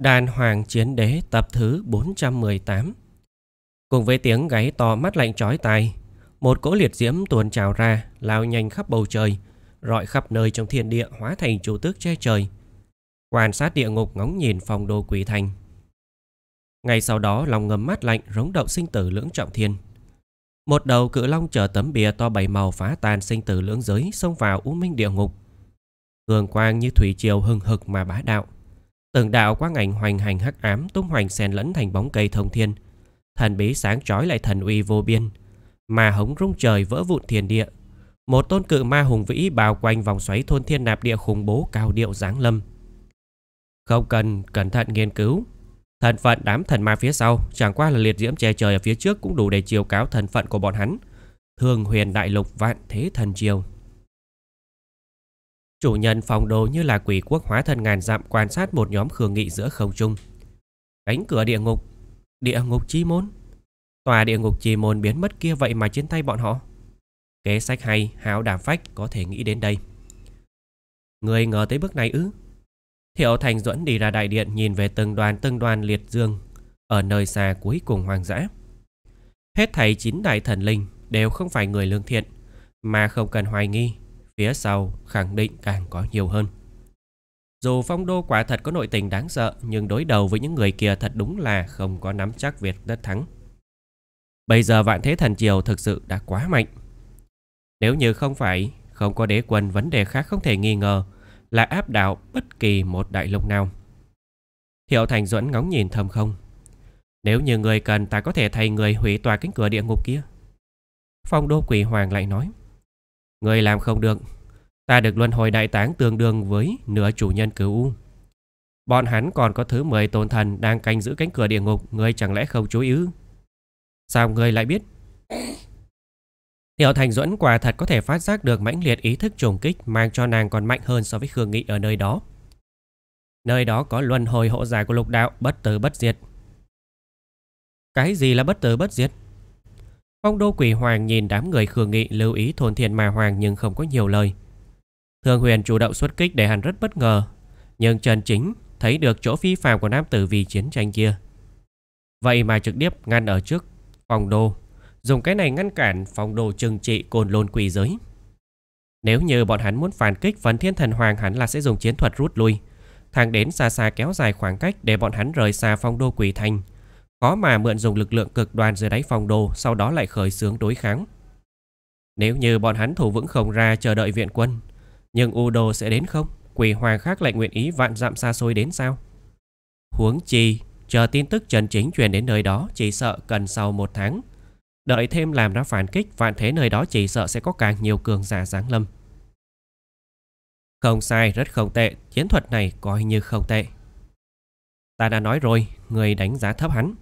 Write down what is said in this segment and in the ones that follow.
Đàn Hoàng Chiến Đế tập thứ 418 Cùng với tiếng gáy to mắt lạnh trói tai Một cỗ liệt diễm tuồn trào ra Lao nhanh khắp bầu trời Rọi khắp nơi trong thiên địa hóa thành chủ tước che trời Quan sát địa ngục ngóng nhìn phòng đô quỷ thành Ngay sau đó lòng ngầm mắt lạnh rống động sinh tử lưỡng trọng thiên Một đầu cự long chở tấm bìa to bảy màu phá tan sinh tử lưỡng giới Xông vào u minh địa ngục Cường quang như thủy triều hừng hực mà bá đạo Từng đạo quang ảnh hoành hành hắc ám tung hoành xen lẫn thành bóng cây thông thiên. Thần bí sáng trói lại thần uy vô biên. Mà hống rung trời vỡ vụn thiên địa. Một tôn cự ma hùng vĩ bao quanh vòng xoáy thôn thiên nạp địa khủng bố cao điệu giáng lâm. Không cần cẩn thận nghiên cứu. Thần phận đám thần ma phía sau chẳng qua là liệt diễm che trời ở phía trước cũng đủ để chiều cáo thần phận của bọn hắn. Thường huyền đại lục vạn thế thần triều. Chủ nhân phòng đồ như là quỷ quốc hóa thân ngàn dặm quan sát một nhóm khương nghị giữa không trung. Cánh cửa địa ngục, địa ngục chi môn. Tòa địa ngục chi môn biến mất kia vậy mà trên tay bọn họ. Kế sách hay, háo đàm phách có thể nghĩ đến đây. Người ngờ tới bước này ư? Thiệu Thành Duẫn đi ra đại điện nhìn về từng đoàn từng đoàn liệt dương ở nơi xa cuối cùng hoang dã. Hết thảy chín đại thần linh đều không phải người lương thiện, mà không cần hoài nghi phía sau khẳng định càng có nhiều hơn. Dù phong đô quả thật có nội tình đáng sợ, nhưng đối đầu với những người kia thật đúng là không có nắm chắc việc đất thắng. Bây giờ vạn thế thần triều thực sự đã quá mạnh. Nếu như không phải, không có đế quân vấn đề khác không thể nghi ngờ là áp đảo bất kỳ một đại lục nào. Hiệu Thành Duẫn ngóng nhìn thầm không. Nếu như người cần ta có thể thay người hủy tòa cánh cửa địa ngục kia. Phong đô quỷ hoàng lại nói. Người làm không được. Ta được luân hồi đại táng tương đương với nửa chủ nhân cứu. Bọn hắn còn có thứ 10 tôn thần đang canh giữ cánh cửa địa ngục. người chẳng lẽ không chú ý? Sao người lại biết? Tiểu Thành Duẫn quả thật có thể phát giác được mãnh liệt ý thức trùng kích mang cho nàng còn mạnh hơn so với Khương Nghị ở nơi đó. Nơi đó có luân hồi hộ giả của lục đạo bất tử bất diệt. Cái gì là bất tử bất diệt? Phong đô quỷ hoàng nhìn đám người khương nghị lưu ý thôn thiên ma hoàng nhưng không có nhiều lời. Thương huyền chủ động xuất kích để hắn rất bất ngờ. Nhưng Trần Chính thấy được chỗ phi phạm của nam tử vì chiến tranh kia. Vậy mà trực tiếp ngăn ở trước phong đô. Dùng cái này ngăn cản phong đô trừng trị cồn lôn quỷ giới. Nếu như bọn hắn muốn phản kích vấn thiên thần hoàng hắn là sẽ dùng chiến thuật rút lui. Thằng đến xa xa kéo dài khoảng cách để bọn hắn rời xa phong đô quỷ thành. Khó mà mượn dùng lực lượng cực đoan dưới đáy phòng đồ sau đó lại khởi xướng đối kháng. Nếu như bọn hắn thủ vững không ra chờ đợi viện quân, nhưng U Đô sẽ đến không? Quỷ hoàng khác lại nguyện ý vạn dặm xa xôi đến sao? Huống chi, chờ tin tức Trần Chính truyền đến nơi đó chỉ sợ cần sau một tháng. Đợi thêm làm ra phản kích vạn thế nơi đó chỉ sợ sẽ có càng nhiều cường giả giáng lâm. Không sai, rất không tệ, chiến thuật này coi như không tệ. Ta đã nói rồi, người đánh giá thấp hắn,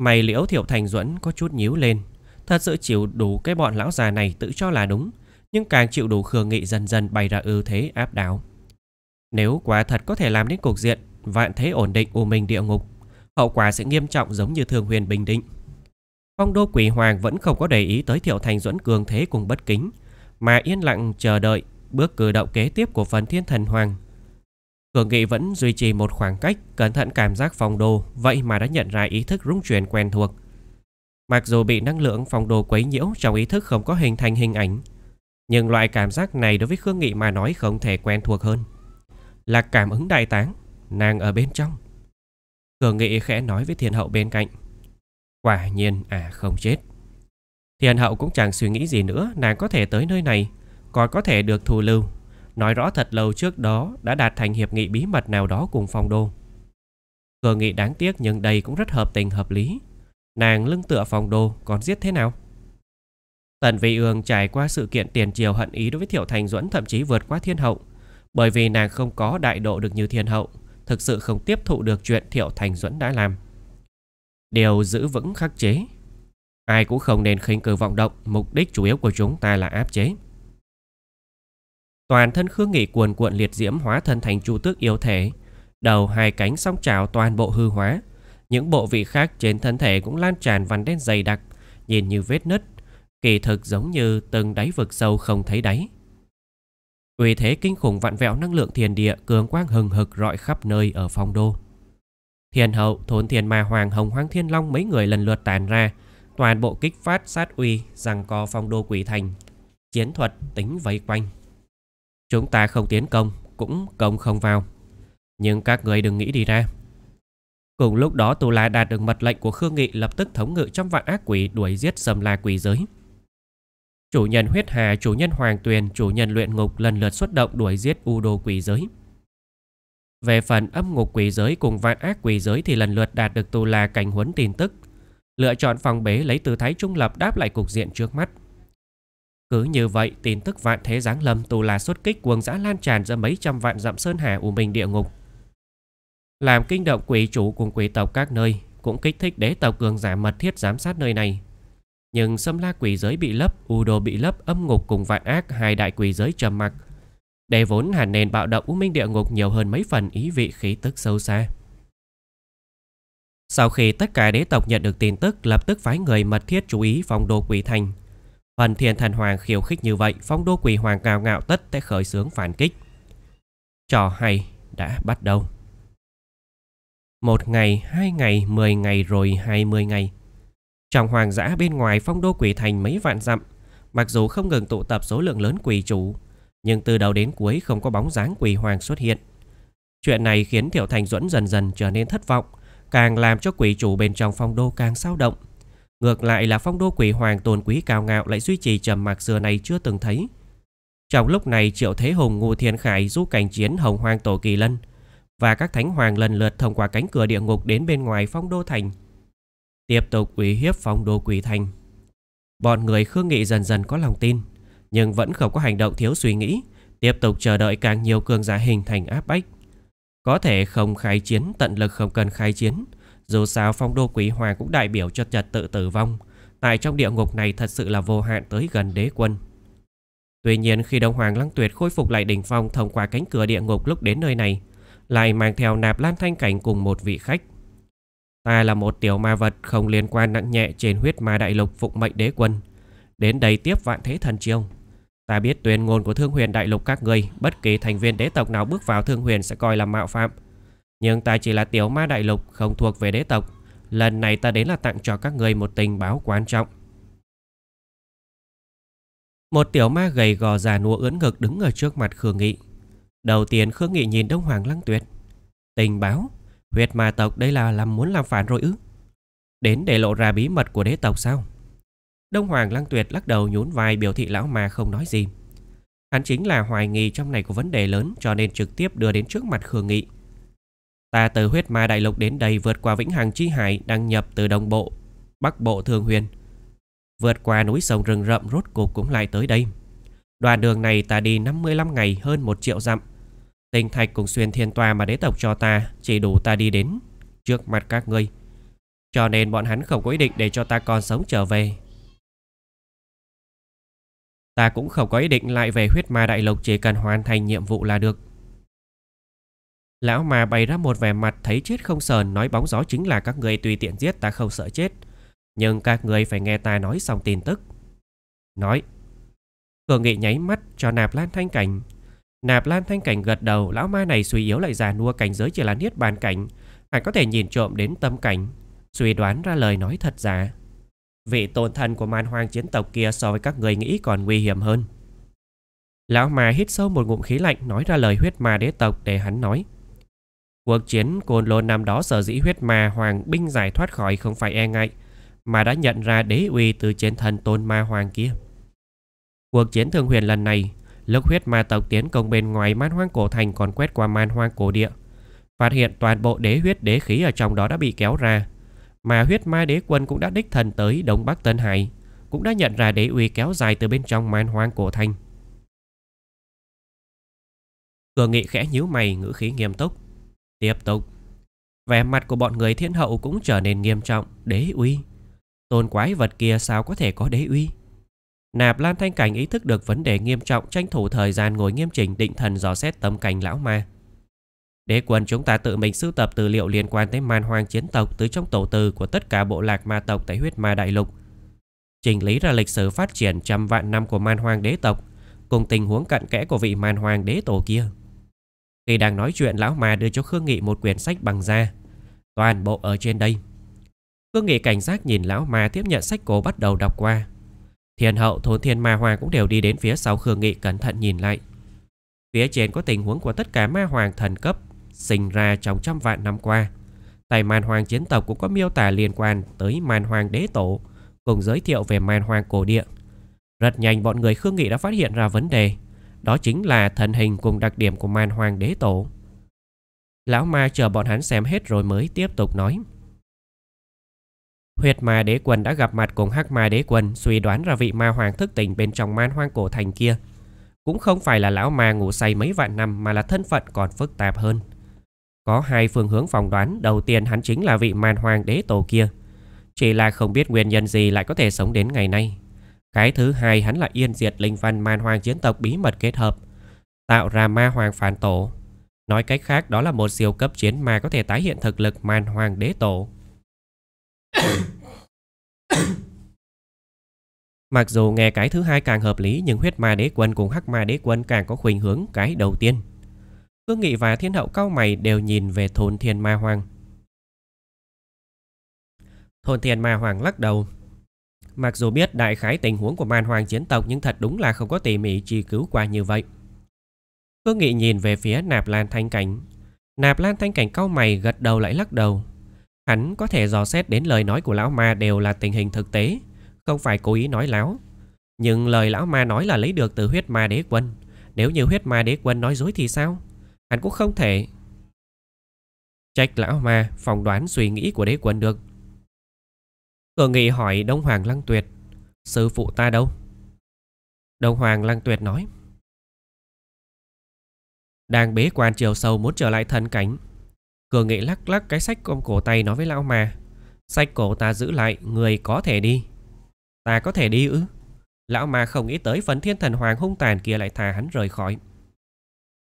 Mày liễu thiểu thành duẫn có chút nhíu lên. Thật sự chịu đủ cái bọn lão già này tự cho là đúng. Nhưng càng chịu đủ khương nghị dần dần bày ra ưu thế áp đảo. Nếu quả thật có thể làm đến cục diện, vạn thế ổn định u minh địa ngục, hậu quả sẽ nghiêm trọng giống như thường huyền bình định. Phong đô quỷ hoàng vẫn không có để ý tới thiệu thành duẫn cường thế cùng bất kính, mà yên lặng chờ đợi bước cử động kế tiếp của phần thiên thần hoàng Cường Nghị vẫn duy trì một khoảng cách, cẩn thận cảm giác phòng đồ, vậy mà đã nhận ra ý thức rung chuyển quen thuộc. Mặc dù bị năng lượng phòng đồ quấy nhiễu trong ý thức không có hình thành hình ảnh, nhưng loại cảm giác này đối với Khương Nghị mà nói không thể quen thuộc hơn. Là cảm ứng đại táng, nàng ở bên trong. Cường Nghị khẽ nói với thiên hậu bên cạnh. Quả nhiên à không chết. Thiên hậu cũng chẳng suy nghĩ gì nữa, nàng có thể tới nơi này, còn có thể được thù lưu, nói rõ thật lâu trước đó đã đạt thành hiệp nghị bí mật nào đó cùng phong đô. Cờ nghị đáng tiếc nhưng đây cũng rất hợp tình hợp lý. Nàng lưng tựa phong đô còn giết thế nào? Tần Vị Ương trải qua sự kiện tiền triều hận ý đối với Thiệu Thành Duẫn thậm chí vượt qua thiên hậu. Bởi vì nàng không có đại độ được như thiên hậu, thực sự không tiếp thụ được chuyện Thiệu Thành Duẫn đã làm. Điều giữ vững khắc chế. Ai cũng không nên khinh cử vọng động, mục đích chủ yếu của chúng ta là áp chế. Toàn thân Khương Nghị cuồn cuộn liệt diễm hóa thân thành chu tước yếu thể. Đầu hai cánh song trào toàn bộ hư hóa. Những bộ vị khác trên thân thể cũng lan tràn vằn đen dày đặc, nhìn như vết nứt. Kỳ thực giống như từng đáy vực sâu không thấy đáy. Uy thế kinh khủng vặn vẹo năng lượng thiền địa cường quang hừng hực rọi khắp nơi ở phong đô. Thiên hậu, thốn thiền ma hoàng, hồng hoang thiên long mấy người lần lượt tàn ra, toàn bộ kích phát sát uy rằng co phong đô quỷ thành, chiến thuật tính vây quanh. Chúng ta không tiến công Cũng công không vào Nhưng các người đừng nghĩ đi ra Cùng lúc đó Tù La đạt được mật lệnh của Khương Nghị Lập tức thống ngự trong vạn ác quỷ Đuổi giết sầm la quỷ giới Chủ nhân huyết hà, chủ nhân hoàng tuyền Chủ nhân luyện ngục lần lượt xuất động Đuổi giết u đô quỷ giới Về phần âm ngục quỷ giới cùng vạn ác quỷ giới Thì lần lượt đạt được Tù La cảnh huấn tin tức Lựa chọn phòng bế lấy tư thái trung lập đáp lại cục diện trước mắt cứ như vậy, tin tức vạn thế giáng lâm tù là xuất kích quần giã lan tràn ra mấy trăm vạn dặm sơn hà u minh địa ngục. Làm kinh động quỷ chủ cùng quỷ tộc các nơi, cũng kích thích đế tộc cường giả mật thiết giám sát nơi này. Nhưng xâm la quỷ giới bị lấp, u đồ bị lấp, âm ngục cùng vạn ác hai đại quỷ giới trầm mặc. Để vốn hẳn nền bạo động u minh địa ngục nhiều hơn mấy phần ý vị khí tức sâu xa. Sau khi tất cả đế tộc nhận được tin tức, lập tức phái người mật thiết chú ý phòng đồ quỷ thành – Phần thiên thần hoàng khiêu khích như vậy, phong đô quỷ hoàng cao ngạo tất sẽ khởi xướng phản kích. Trò hay đã bắt đầu. Một ngày, hai ngày, mười ngày rồi hai mươi ngày. Trong hoàng dã bên ngoài phong đô quỷ thành mấy vạn dặm, mặc dù không ngừng tụ tập số lượng lớn quỷ chủ, nhưng từ đầu đến cuối không có bóng dáng quỷ hoàng xuất hiện. Chuyện này khiến Thiệu Thành Duẫn dần dần trở nên thất vọng, càng làm cho quỷ chủ bên trong phong đô càng sao động, Ngược lại là phong đô quỷ hoàng tôn quý cao ngạo lại duy trì trầm mặc xưa này chưa từng thấy. Trong lúc này Triệu Thế Hùng Ngô Thiên Khải du cảnh chiến Hồng Hoang Tổ Kỳ Lân và các thánh hoàng lần lượt thông qua cánh cửa địa ngục đến bên ngoài phong đô thành. Tiếp tục uy hiếp phong đô quỷ thành. Bọn người Khương Nghị dần dần có lòng tin, nhưng vẫn không có hành động thiếu suy nghĩ, tiếp tục chờ đợi càng nhiều cường giả hình thành áp bách. Có thể không khai chiến, tận lực không cần khai chiến, dù sao phong đô quý hoàng cũng đại biểu cho trật tự tử vong Tại trong địa ngục này thật sự là vô hạn tới gần đế quân Tuy nhiên khi Đông Hoàng Lăng Tuyệt khôi phục lại đỉnh phong thông qua cánh cửa địa ngục lúc đến nơi này Lại mang theo nạp lan thanh cảnh cùng một vị khách Ta là một tiểu ma vật không liên quan nặng nhẹ trên huyết ma đại lục phụng mệnh đế quân Đến đây tiếp vạn thế thần chiêu Ta biết tuyên ngôn của thương huyền đại lục các ngươi Bất kỳ thành viên đế tộc nào bước vào thương huyền sẽ coi là mạo phạm nhưng ta chỉ là tiểu ma đại lục không thuộc về đế tộc. Lần này ta đến là tặng cho các người một tình báo quan trọng. Một tiểu ma gầy gò già nua ưỡn ngực đứng ở trước mặt Khương Nghị. Đầu tiên Khương Nghị nhìn Đông Hoàng Lăng Tuyệt. Tình báo? Huyết ma tộc đây là làm muốn làm phản rồi ư? Đến để lộ ra bí mật của đế tộc sao? Đông Hoàng Lăng Tuyệt lắc đầu nhún vai biểu thị lão mà không nói gì. Hắn chính là hoài nghi trong này có vấn đề lớn cho nên trực tiếp đưa đến trước mặt Khương Nghị. Ta từ huyết ma đại lục đến đây vượt qua vĩnh hằng chi hải đăng nhập từ đồng bộ, bắc bộ thường huyền. Vượt qua núi sông rừng rậm rốt cục cũng lại tới đây. Đoạn đường này ta đi 55 ngày hơn một triệu dặm. Tinh thạch cùng xuyên thiên tòa mà đế tộc cho ta chỉ đủ ta đi đến trước mặt các ngươi. Cho nên bọn hắn không có ý định để cho ta còn sống trở về. Ta cũng không có ý định lại về huyết ma đại lục chỉ cần hoàn thành nhiệm vụ là được. Lão mà bày ra một vẻ mặt thấy chết không sờn nói bóng gió chính là các người tùy tiện giết ta không sợ chết. Nhưng các người phải nghe ta nói xong tin tức. Nói. Cường nghị nháy mắt cho nạp lan thanh cảnh. Nạp lan thanh cảnh gật đầu, lão ma này suy yếu lại già nua cảnh giới chỉ là niết bàn cảnh. Hẳn có thể nhìn trộm đến tâm cảnh, suy đoán ra lời nói thật giả. Vị tôn thần của man hoang chiến tộc kia so với các người nghĩ còn nguy hiểm hơn. Lão mà hít sâu một ngụm khí lạnh nói ra lời huyết ma đế tộc để hắn nói. Cuộc chiến Côn Lôn năm đó sở dĩ huyết ma hoàng binh giải thoát khỏi không phải e ngại, mà đã nhận ra đế uy từ trên thần tôn ma hoàng kia. Cuộc chiến thường huyền lần này, lúc huyết ma tộc tiến công bên ngoài man hoang cổ thành còn quét qua man hoang cổ địa. Phát hiện toàn bộ đế huyết đế khí ở trong đó đã bị kéo ra, mà huyết ma đế quân cũng đã đích thần tới Đông Bắc Tân Hải, cũng đã nhận ra đế uy kéo dài từ bên trong man hoang cổ thành. Cường nghị khẽ nhíu mày ngữ khí nghiêm túc. Tiếp tục. Vẻ mặt của bọn người thiên hậu cũng trở nên nghiêm trọng, đế uy. Tôn quái vật kia sao có thể có đế uy? Nạp Lan Thanh Cảnh ý thức được vấn đề nghiêm trọng tranh thủ thời gian ngồi nghiêm chỉnh định thần dò xét tâm cảnh lão ma. Đế quân chúng ta tự mình sưu tập tư liệu liên quan tới man hoang chiến tộc từ trong tổ từ của tất cả bộ lạc ma tộc tại huyết ma đại lục. chỉnh lý ra lịch sử phát triển trăm vạn năm của man hoang đế tộc, cùng tình huống cận kẽ của vị man hoang đế tổ kia. Khi đang nói chuyện lão mà đưa cho Khương Nghị một quyển sách bằng da Toàn bộ ở trên đây Khương Nghị cảnh giác nhìn lão mà tiếp nhận sách cổ bắt đầu đọc qua Thiên hậu thốn thiên ma hoàng cũng đều đi đến phía sau Khương Nghị cẩn thận nhìn lại Phía trên có tình huống của tất cả ma hoàng thần cấp Sinh ra trong trăm vạn năm qua Tại màn hoàng chiến tộc cũng có miêu tả liên quan tới màn hoàng đế tổ Cùng giới thiệu về màn hoàng cổ địa Rất nhanh bọn người Khương Nghị đã phát hiện ra vấn đề đó chính là thần hình cùng đặc điểm của man hoàng đế tổ. Lão ma chờ bọn hắn xem hết rồi mới tiếp tục nói. Huyệt ma đế quân đã gặp mặt cùng hắc ma đế quân suy đoán ra vị ma hoàng thức tỉnh bên trong man hoang cổ thành kia. Cũng không phải là lão ma ngủ say mấy vạn năm mà là thân phận còn phức tạp hơn. Có hai phương hướng phỏng đoán, đầu tiên hắn chính là vị man hoàng đế tổ kia. Chỉ là không biết nguyên nhân gì lại có thể sống đến ngày nay. Cái thứ hai hắn là yên diệt linh văn man hoang chiến tộc bí mật kết hợp, tạo ra ma hoàng phản tổ. Nói cách khác đó là một siêu cấp chiến ma có thể tái hiện thực lực man hoàng đế tổ. Mặc dù nghe cái thứ hai càng hợp lý nhưng huyết ma đế quân cùng hắc ma đế quân càng có khuynh hướng cái đầu tiên. Cương Nghị và Thiên Hậu cao mày đều nhìn về thôn Thiên Ma Hoàng. Thôn Thiên Ma Hoàng lắc đầu, Mặc dù biết đại khái tình huống của man hoàng chiến tộc nhưng thật đúng là không có tỉ mỉ chi cứu qua như vậy. Khương Nghị nhìn về phía nạp lan thanh cảnh. Nạp lan thanh cảnh cau mày gật đầu lại lắc đầu. Hắn có thể dò xét đến lời nói của lão ma đều là tình hình thực tế, không phải cố ý nói láo. Nhưng lời lão ma nói là lấy được từ huyết ma đế quân. Nếu như huyết ma đế quân nói dối thì sao? Hắn cũng không thể. Trách lão ma phỏng đoán suy nghĩ của đế quân được. Cửa nghị hỏi Đông Hoàng Lăng Tuyệt Sư phụ ta đâu? Đông Hoàng Lăng Tuyệt nói Đang bế quan chiều sâu muốn trở lại thần cảnh Cửa nghị lắc lắc cái sách ôm cổ tay nói với lão mà Sách cổ ta giữ lại Người có thể đi Ta có thể đi ư Lão mà không nghĩ tới phấn thiên thần hoàng hung tàn kia lại thả hắn rời khỏi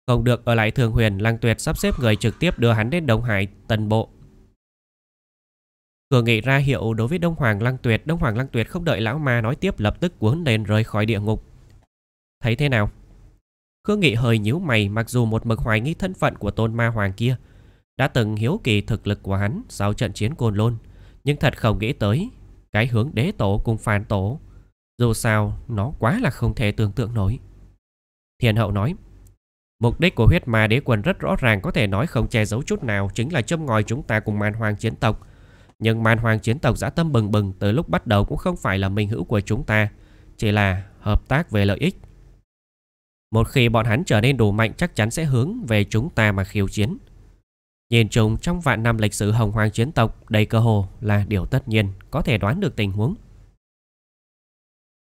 Không được ở lại thường huyền Lăng Tuyệt sắp xếp người trực tiếp đưa hắn đến Đông Hải Tần Bộ cửa nghĩ ra hiệu đối với Đông Hoàng Lăng Tuyệt, Đông Hoàng Lăng Tuyệt không đợi lão ma nói tiếp lập tức cuốn lên rời khỏi địa ngục. Thấy thế nào? Khương Nghị hơi nhíu mày mặc dù một mực hoài nghi thân phận của tôn ma hoàng kia. Đã từng hiếu kỳ thực lực của hắn sau trận chiến côn lôn, nhưng thật không nghĩ tới cái hướng đế tổ cùng phản tổ. Dù sao, nó quá là không thể tưởng tượng nổi. Thiền hậu nói, mục đích của huyết ma đế quần rất rõ ràng có thể nói không che giấu chút nào chính là châm ngòi chúng ta cùng man hoàng chiến tộc nhưng man hoang chiến tộc dã tâm bừng bừng từ lúc bắt đầu cũng không phải là minh hữu của chúng ta, chỉ là hợp tác về lợi ích. Một khi bọn hắn trở nên đủ mạnh chắc chắn sẽ hướng về chúng ta mà khiêu chiến. Nhìn chung trong vạn năm lịch sử hồng hoang chiến tộc đầy cơ hồ là điều tất nhiên, có thể đoán được tình huống.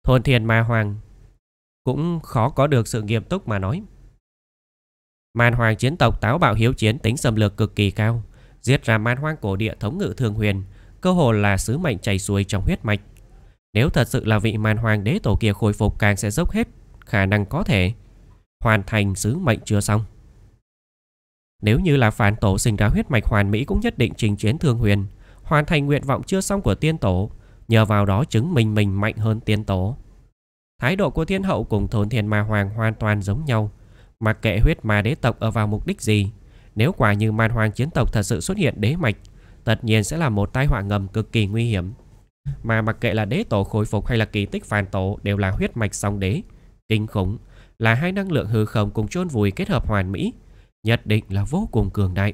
Thôn thiền ma hoàng cũng khó có được sự nghiêm túc mà nói. Màn hoàng chiến tộc táo bạo hiếu chiến tính xâm lược cực kỳ cao, Giết ra man hoang cổ địa thống ngự thường huyền, cơ hồ là sứ mệnh chảy xuôi trong huyết mạch. Nếu thật sự là vị man hoang đế tổ kia khôi phục càng sẽ dốc hết khả năng có thể hoàn thành sứ mệnh chưa xong. Nếu như là phản tổ sinh ra huyết mạch hoàn mỹ cũng nhất định trình chiến thường huyền, hoàn thành nguyện vọng chưa xong của tiên tổ, nhờ vào đó chứng minh mình mạnh hơn tiên tổ. Thái độ của thiên hậu cùng thôn thiên ma hoàng hoàn toàn giống nhau, mặc kệ huyết ma đế tộc ở vào mục đích gì, nếu quả như man hoang chiến tộc thật sự xuất hiện đế mạch, tất nhiên sẽ là một tai họa ngầm cực kỳ nguy hiểm. Mà mặc kệ là đế tổ khôi phục hay là kỳ tích phản tổ đều là huyết mạch song đế. Kinh khủng là hai năng lượng hư không cùng chôn vùi kết hợp hoàn mỹ, nhất định là vô cùng cường đại.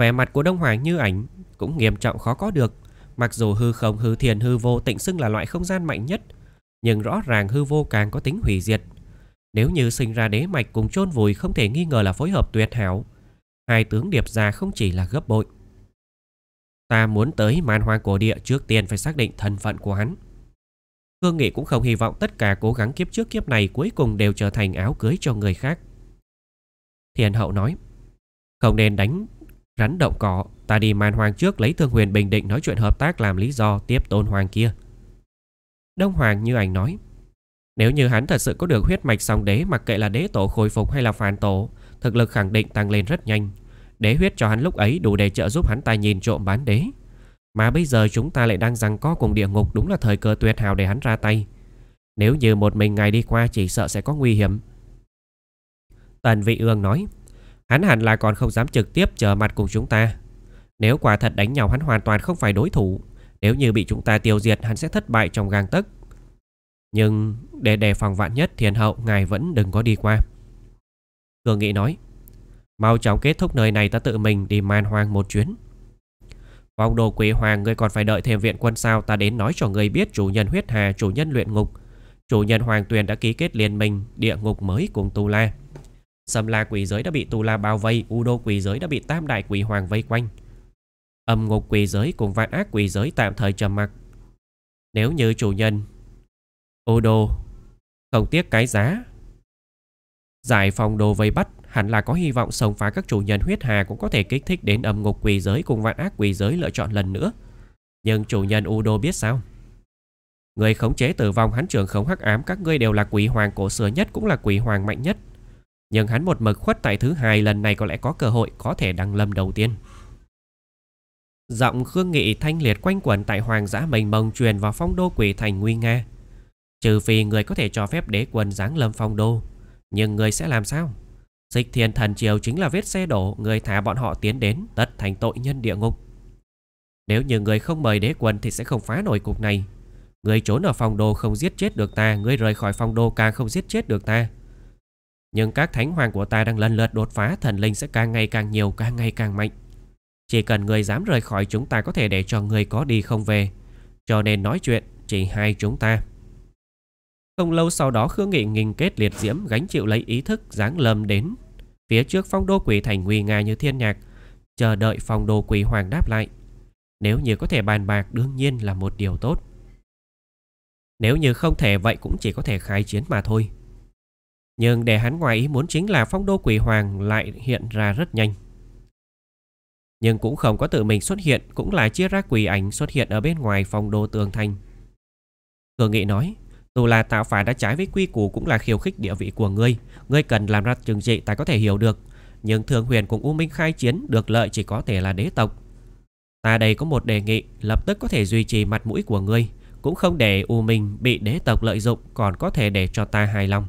Vẻ mặt của Đông Hoàng như ảnh cũng nghiêm trọng khó có được. Mặc dù hư không hư thiền hư vô tịnh xưng là loại không gian mạnh nhất, nhưng rõ ràng hư vô càng có tính hủy diệt nếu như sinh ra đế mạch cùng chôn vùi không thể nghi ngờ là phối hợp tuyệt hảo. Hai tướng điệp ra không chỉ là gấp bội. Ta muốn tới man hoang cổ địa trước tiên phải xác định thân phận của hắn. Khương Nghị cũng không hy vọng tất cả cố gắng kiếp trước kiếp này cuối cùng đều trở thành áo cưới cho người khác. Thiền hậu nói, không nên đánh rắn động cỏ, ta đi man hoang trước lấy thương huyền bình định nói chuyện hợp tác làm lý do tiếp tôn hoàng kia. Đông Hoàng như ảnh nói, nếu như hắn thật sự có được huyết mạch song đế mặc kệ là đế tổ khôi phục hay là phản tổ, thực lực khẳng định tăng lên rất nhanh. Đế huyết cho hắn lúc ấy đủ để trợ giúp hắn tài nhìn trộm bán đế. Mà bây giờ chúng ta lại đang rằng có cùng địa ngục đúng là thời cơ tuyệt hào để hắn ra tay. Nếu như một mình ngày đi qua chỉ sợ sẽ có nguy hiểm. Tần Vị Ương nói, hắn hẳn là còn không dám trực tiếp chờ mặt cùng chúng ta. Nếu quả thật đánh nhau hắn hoàn toàn không phải đối thủ, nếu như bị chúng ta tiêu diệt hắn sẽ thất bại trong gang tấc nhưng để đề phòng vạn nhất thiên hậu ngài vẫn đừng có đi qua. Cường Nghị nói, mau chóng kết thúc nơi này ta tự mình đi man hoang một chuyến. Vòng đồ quỷ hoàng ngươi còn phải đợi thêm viện quân sao ta đến nói cho ngươi biết chủ nhân huyết hà, chủ nhân luyện ngục. Chủ nhân hoàng tuyền đã ký kết liên minh địa ngục mới cùng Tu La. Sầm la quỷ giới đã bị Tu La bao vây, U đô quỷ giới đã bị tam đại quỷ hoàng vây quanh. Âm ngục quỷ giới cùng vạn ác quỷ giới tạm thời trầm mặc. Nếu như chủ nhân Ô đồ, không tiếc cái giá. Giải phòng đồ vây bắt hẳn là có hy vọng sống phá các chủ nhân huyết hà cũng có thể kích thích đến âm ngục quỷ giới cùng vạn ác quỷ giới lựa chọn lần nữa. Nhưng chủ nhân Udo biết sao? Người khống chế tử vong hắn trưởng khống hắc ám các ngươi đều là quỷ hoàng cổ xưa nhất cũng là quỷ hoàng mạnh nhất. Nhưng hắn một mực khuất tại thứ hai lần này có lẽ có cơ hội có thể đăng lâm đầu tiên. Giọng Khương Nghị thanh liệt quanh quẩn tại hoàng giã mênh mông truyền vào phong đô quỷ thành nguy nga. Trừ phi người có thể cho phép đế quân giáng lâm phong đô Nhưng người sẽ làm sao Dịch thiên thần triều chính là vết xe đổ Người thả bọn họ tiến đến Tất thành tội nhân địa ngục Nếu như người không mời đế quân Thì sẽ không phá nổi cục này Người trốn ở phong đô không giết chết được ta Người rời khỏi phong đô càng không giết chết được ta Nhưng các thánh hoàng của ta đang lần lượt đột phá Thần linh sẽ càng ngày càng nhiều Càng ngày càng mạnh Chỉ cần người dám rời khỏi chúng ta có thể để cho người có đi không về Cho nên nói chuyện chỉ hai chúng ta không lâu sau đó Khương Nghị nghìn kết liệt diễm gánh chịu lấy ý thức dáng lầm đến. Phía trước phong đô quỷ thành nguy nga như thiên nhạc, chờ đợi phong đô quỷ hoàng đáp lại. Nếu như có thể bàn bạc đương nhiên là một điều tốt. Nếu như không thể vậy cũng chỉ có thể khai chiến mà thôi. Nhưng để hắn ngoài ý muốn chính là phong đô quỷ hoàng lại hiện ra rất nhanh. Nhưng cũng không có tự mình xuất hiện Cũng là chia ra quỷ ảnh xuất hiện ở bên ngoài Phong đô tường thành Cường nghị nói dù là tạo phản đã trái với quy củ cũng là khiêu khích địa vị của ngươi, ngươi cần làm ra trừng trị ta có thể hiểu được. Nhưng Thường Huyền cùng U Minh khai chiến được lợi chỉ có thể là đế tộc. Ta đây có một đề nghị lập tức có thể duy trì mặt mũi của ngươi, cũng không để U Minh bị đế tộc lợi dụng còn có thể để cho ta hài lòng.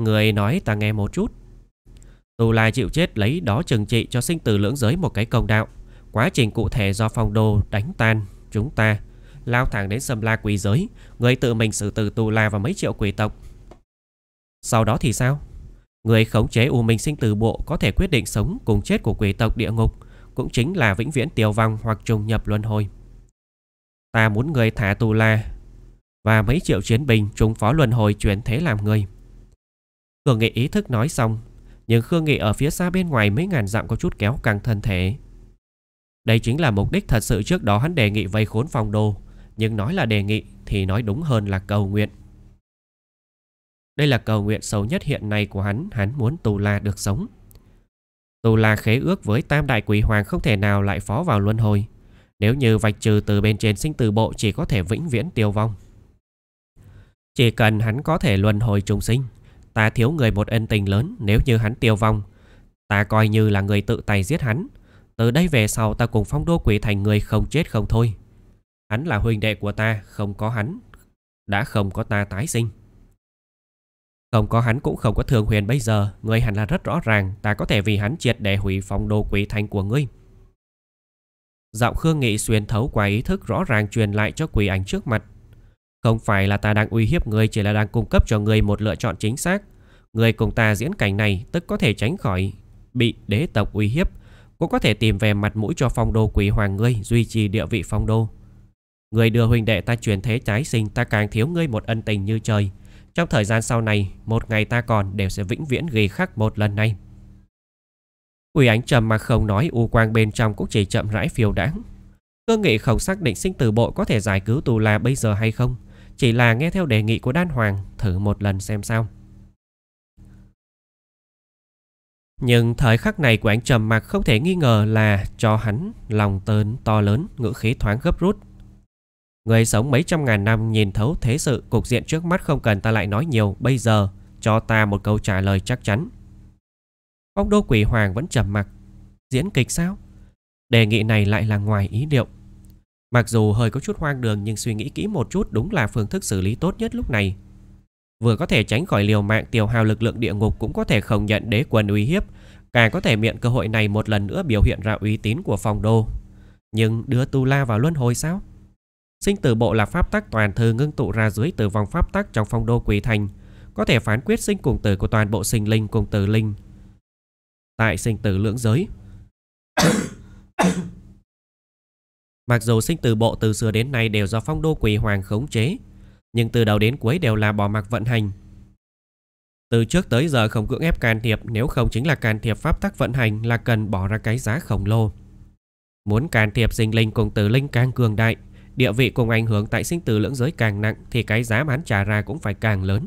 Người nói ta nghe một chút. Tù lai chịu chết lấy đó chừng trị cho sinh tử lưỡng giới một cái công đạo. Quá trình cụ thể do phong đô đánh tan chúng ta lao thẳng đến sâm la quỷ giới, người tự mình xử tử tù la và mấy triệu quỷ tộc. Sau đó thì sao? Người khống chế U Minh sinh tử bộ có thể quyết định sống cùng chết của quỷ tộc địa ngục, cũng chính là vĩnh viễn tiêu vong hoặc trùng nhập luân hồi. Ta muốn người thả tù la và mấy triệu chiến binh trùng phó luân hồi chuyển thế làm người. Cường Nghị ý thức nói xong, nhưng Khương Nghị ở phía xa bên ngoài mấy ngàn dặm có chút kéo căng thân thể. Đây chính là mục đích thật sự trước đó hắn đề nghị vây khốn phòng đô, nhưng nói là đề nghị thì nói đúng hơn là cầu nguyện. Đây là cầu nguyện xấu nhất hiện nay của hắn, hắn muốn Tù La được sống. Tù La khế ước với Tam Đại Quỷ Hoàng không thể nào lại phó vào luân hồi. Nếu như vạch trừ từ bên trên sinh tử bộ chỉ có thể vĩnh viễn tiêu vong. Chỉ cần hắn có thể luân hồi trùng sinh, ta thiếu người một ân tình lớn nếu như hắn tiêu vong. Ta coi như là người tự tay giết hắn. Từ đây về sau ta cùng phong đô quỷ thành người không chết không thôi. Hắn là huynh đệ của ta, không có hắn, đã không có ta tái sinh. Không có hắn cũng không có thường huyền bây giờ, người hẳn là rất rõ ràng, ta có thể vì hắn triệt để hủy phong đô quỷ thành của ngươi. Giọng Khương Nghị xuyên thấu qua ý thức rõ ràng truyền lại cho quỷ ảnh trước mặt. Không phải là ta đang uy hiếp ngươi, chỉ là đang cung cấp cho ngươi một lựa chọn chính xác. Ngươi cùng ta diễn cảnh này tức có thể tránh khỏi bị đế tộc uy hiếp, cũng có thể tìm về mặt mũi cho phong đô quỷ hoàng ngươi duy trì địa vị phong đô. Người đưa huynh đệ ta chuyển thế trái sinh ta càng thiếu ngươi một ân tình như trời. Trong thời gian sau này, một ngày ta còn đều sẽ vĩnh viễn ghi khắc một lần này. Quỷ ánh trầm mà không nói u quang bên trong cũng chỉ chậm rãi phiêu đãng. Cơ nghị không xác định sinh tử bộ có thể giải cứu tù là bây giờ hay không. Chỉ là nghe theo đề nghị của đan hoàng, thử một lần xem sao. Nhưng thời khắc này của anh trầm mặc không thể nghi ngờ là cho hắn lòng tên to lớn, ngữ khí thoáng gấp rút, Người sống mấy trăm ngàn năm nhìn thấu thế sự cục diện trước mắt không cần ta lại nói nhiều bây giờ, cho ta một câu trả lời chắc chắn. Phong đô quỷ hoàng vẫn trầm mặc. Diễn kịch sao? Đề nghị này lại là ngoài ý liệu. Mặc dù hơi có chút hoang đường nhưng suy nghĩ kỹ một chút đúng là phương thức xử lý tốt nhất lúc này. Vừa có thể tránh khỏi liều mạng tiêu hao lực lượng địa ngục cũng có thể không nhận đế quân uy hiếp, càng có thể miệng cơ hội này một lần nữa biểu hiện ra uy tín của phong đô. Nhưng đưa Tu La vào luân hồi sao? Sinh tử bộ là pháp tắc toàn thư ngưng tụ ra dưới tử vong pháp tắc trong phong đô quỷ thành, có thể phán quyết sinh cùng tử của toàn bộ sinh linh cùng tử linh. Tại sinh tử lưỡng giới. Mặc dù sinh tử bộ từ xưa đến nay đều do phong đô quỷ hoàng khống chế, nhưng từ đầu đến cuối đều là bỏ mặc vận hành. Từ trước tới giờ không cưỡng ép can thiệp nếu không chính là can thiệp pháp tắc vận hành là cần bỏ ra cái giá khổng lồ. Muốn can thiệp sinh linh cùng tử linh càng cường đại Địa vị cùng ảnh hưởng tại sinh tử lưỡng giới càng nặng thì cái giá mà hắn trả ra cũng phải càng lớn.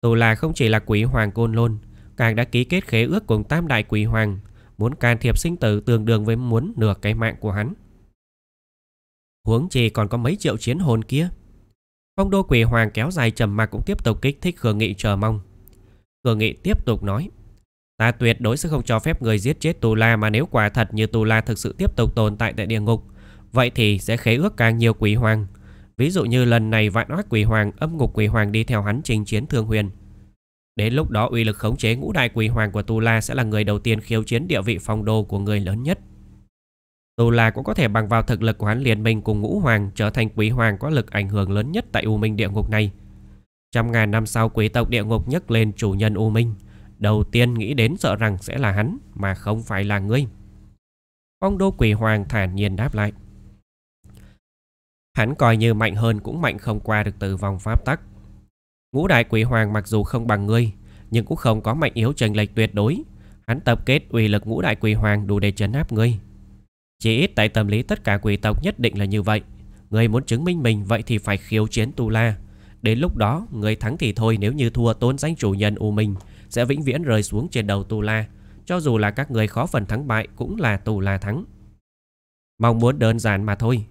Tù là không chỉ là quỷ hoàng côn lôn, càng đã ký kết khế ước cùng tam đại quỷ hoàng, muốn can thiệp sinh tử tương đương với muốn nửa cái mạng của hắn. Huống chi còn có mấy triệu chiến hồn kia. Phong đô quỷ hoàng kéo dài trầm mặc cũng tiếp tục kích thích Khương Nghị chờ mong. Khương Nghị tiếp tục nói. Ta tuyệt đối sẽ không cho phép người giết chết Tù La mà nếu quả thật như Tù La thực sự tiếp tục tồn tại tại địa ngục, Vậy thì sẽ khế ước càng nhiều quỷ hoàng Ví dụ như lần này vạn oát quỷ hoàng Âm ngục quỷ hoàng đi theo hắn trình chiến thương huyền Đến lúc đó uy lực khống chế ngũ đại quỷ hoàng của Tu La Sẽ là người đầu tiên khiêu chiến địa vị phong đô của người lớn nhất Tu La cũng có thể bằng vào thực lực của hắn liên minh cùng ngũ hoàng Trở thành quỷ hoàng có lực ảnh hưởng lớn nhất tại U Minh địa ngục này Trăm ngàn năm sau quý tộc địa ngục nhấc lên chủ nhân U Minh Đầu tiên nghĩ đến sợ rằng sẽ là hắn mà không phải là ngươi Phong đô quỷ hoàng thản nhiên đáp lại Hắn coi như mạnh hơn cũng mạnh không qua được từ vòng pháp tắc. Ngũ đại quỷ hoàng mặc dù không bằng ngươi, nhưng cũng không có mạnh yếu chênh lệch tuyệt đối. Hắn tập kết uy lực ngũ đại quỷ hoàng đủ để chấn áp ngươi. Chỉ ít tại tâm lý tất cả quỷ tộc nhất định là như vậy. Ngươi muốn chứng minh mình vậy thì phải khiếu chiến Tu La. Đến lúc đó, ngươi thắng thì thôi nếu như thua tôn danh chủ nhân U Minh sẽ vĩnh viễn rơi xuống trên đầu Tu La. Cho dù là các người khó phần thắng bại cũng là Tu La thắng. Mong muốn đơn giản mà thôi,